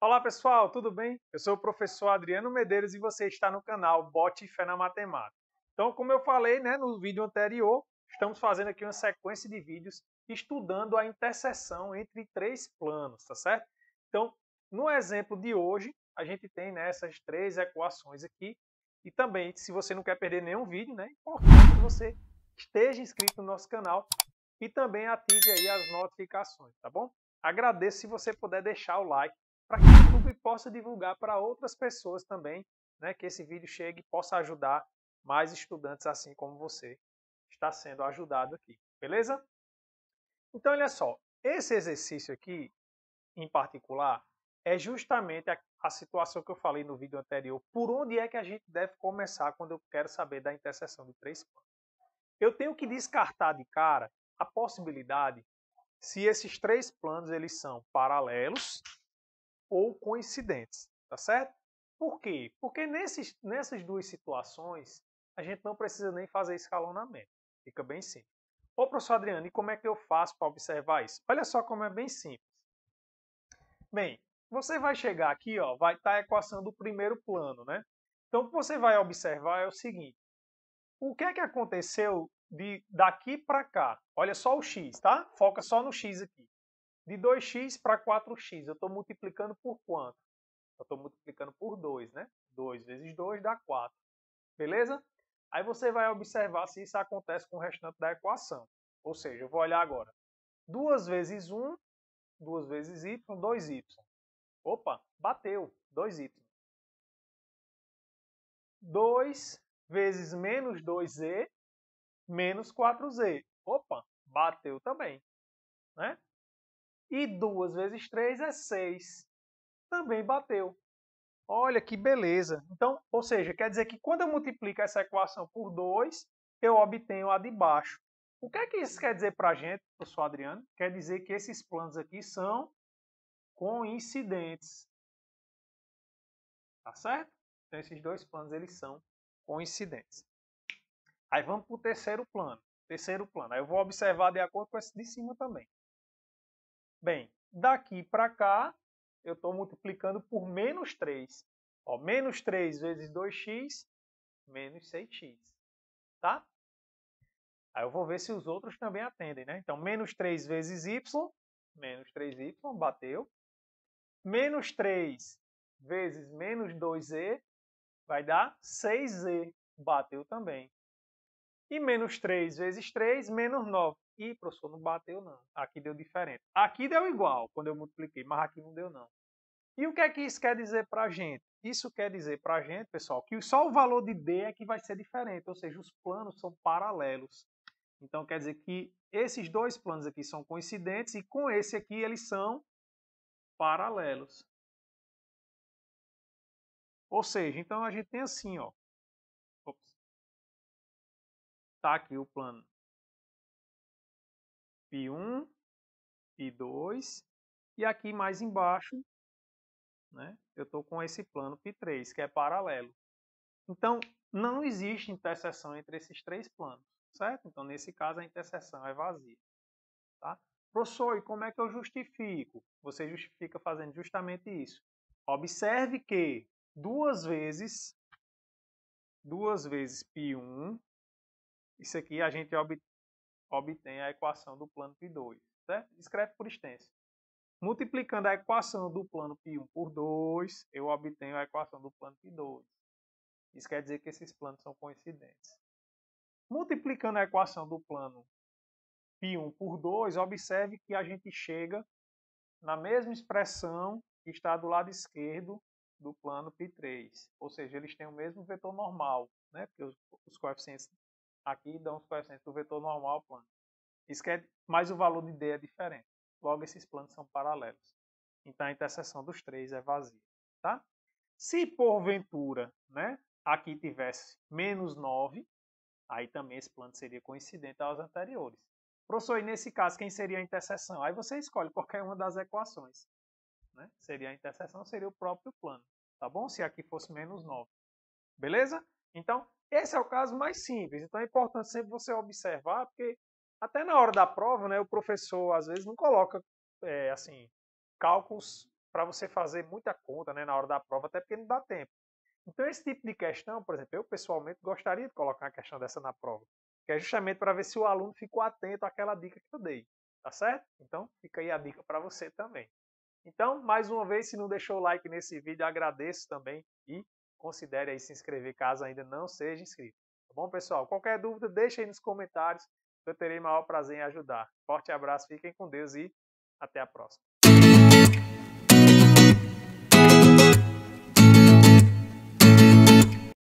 Olá pessoal, tudo bem? Eu sou o professor Adriano Medeiros e você está no canal Bote Fé na Matemática. Então, como eu falei né, no vídeo anterior, estamos fazendo aqui uma sequência de vídeos estudando a interseção entre três planos, tá certo? Então, no exemplo de hoje, a gente tem né, essas três equações aqui. E também, se você não quer perder nenhum vídeo, né, é importante que você esteja inscrito no nosso canal e também ative aí as notificações, tá bom? Agradeço se você puder deixar o like para que o YouTube possa divulgar para outras pessoas também, né, que esse vídeo chegue e possa ajudar mais estudantes assim como você está sendo ajudado aqui, beleza? Então, olha só, esse exercício aqui, em particular, é justamente a, a situação que eu falei no vídeo anterior, por onde é que a gente deve começar quando eu quero saber da interseção de três pontos. Eu tenho que descartar de cara a possibilidade se esses três planos eles são paralelos, ou coincidentes, tá certo? Por quê? Porque nesses, nessas duas situações, a gente não precisa nem fazer escalonamento. Fica bem simples. Ô, professor Adriano, e como é que eu faço para observar isso? Olha só como é bem simples. Bem, você vai chegar aqui, ó, vai estar tá a equação do primeiro plano, né? Então, o que você vai observar é o seguinte. O que é que aconteceu de daqui para cá? Olha só o x, tá? Foca só no x aqui. De 2x para 4x, eu estou multiplicando por quanto? Eu estou multiplicando por 2, né? 2 vezes 2 dá 4. Beleza? Aí você vai observar se isso acontece com o restante da equação. Ou seja, eu vou olhar agora. 2 vezes 1, 2 vezes y, 2y. Opa, bateu, 2y. 2 vezes menos 2z, menos 4z. Opa, bateu também. Né? E 2 vezes 3 é 6. Também bateu. Olha que beleza. Então, ou seja, quer dizer que quando eu multiplico essa equação por 2, eu obtenho a de baixo. O que é que isso quer dizer para a gente, professor Adriano? Quer dizer que esses planos aqui são coincidentes. Tá certo? Então, esses dois planos eles são coincidentes. Aí vamos para o terceiro plano. Terceiro plano. Aí eu vou observar de acordo com esse de cima também. Bem, daqui para cá, eu estou multiplicando por menos 3. Ó, menos 3 vezes 2x, menos 6x. Tá? Aí eu vou ver se os outros também atendem, né? Então, menos 3 vezes y, menos 3y, bateu. Menos 3 vezes menos 2z, vai dar 6z, bateu também. E menos 3 vezes 3, menos 9. Ih, professor, não bateu não. Aqui deu diferente. Aqui deu igual quando eu multipliquei, mas aqui não deu não. E o que é que isso quer dizer para a gente? Isso quer dizer para a gente, pessoal, que só o valor de D é que vai ser diferente, ou seja, os planos são paralelos. Então quer dizer que esses dois planos aqui são coincidentes e com esse aqui eles são paralelos. Ou seja, então a gente tem assim, ó. Ops. Tá aqui o plano. P1, P2 e aqui mais embaixo, uhum. né, eu estou com esse plano P3, que é paralelo. Então, não existe interseção entre esses três planos, certo? Então, nesse caso, a interseção é vazia. Tá? Professor, e como é que eu justifico? Você justifica fazendo justamente isso. Observe que duas vezes, duas vezes P1 isso aqui a gente obtém a equação do plano P2, certo? Escreve por extenso. Multiplicando a equação do plano P1 por 2, eu obtenho a equação do plano P2. Isso quer dizer que esses planos são coincidentes. Multiplicando a equação do plano π1 por 2, observe que a gente chega na mesma expressão que está do lado esquerdo do plano π3. Ou seja, eles têm o mesmo vetor normal, né? porque os coeficientes Aqui dá uns coeficientes do vetor normal ao plano. Isso quer, é, mas o valor de D é diferente. Logo, esses planos são paralelos. Então, a interseção dos três é vazia. Tá? Se, porventura, né, aqui tivesse menos 9, aí também esse plano seria coincidente aos anteriores. Professor, e nesse caso, quem seria a interseção? Aí você escolhe qualquer uma das equações. Né? Seria a interseção, seria o próprio plano. Tá bom? Se aqui fosse menos 9. Beleza? Então, esse é o caso mais simples. Então, é importante sempre você observar, porque até na hora da prova, né, o professor às vezes não coloca é, assim cálculos para você fazer muita conta né, na hora da prova, até porque não dá tempo. Então, esse tipo de questão, por exemplo, eu pessoalmente gostaria de colocar uma questão dessa na prova, que é justamente para ver se o aluno ficou atento àquela dica que eu dei, tá certo? Então, fica aí a dica para você também. Então, mais uma vez, se não deixou o like nesse vídeo, agradeço também e considere aí se inscrever caso ainda não seja inscrito. Tá bom, pessoal? Qualquer dúvida, deixe aí nos comentários. Eu terei maior prazer em ajudar. Forte abraço, fiquem com Deus e até a próxima.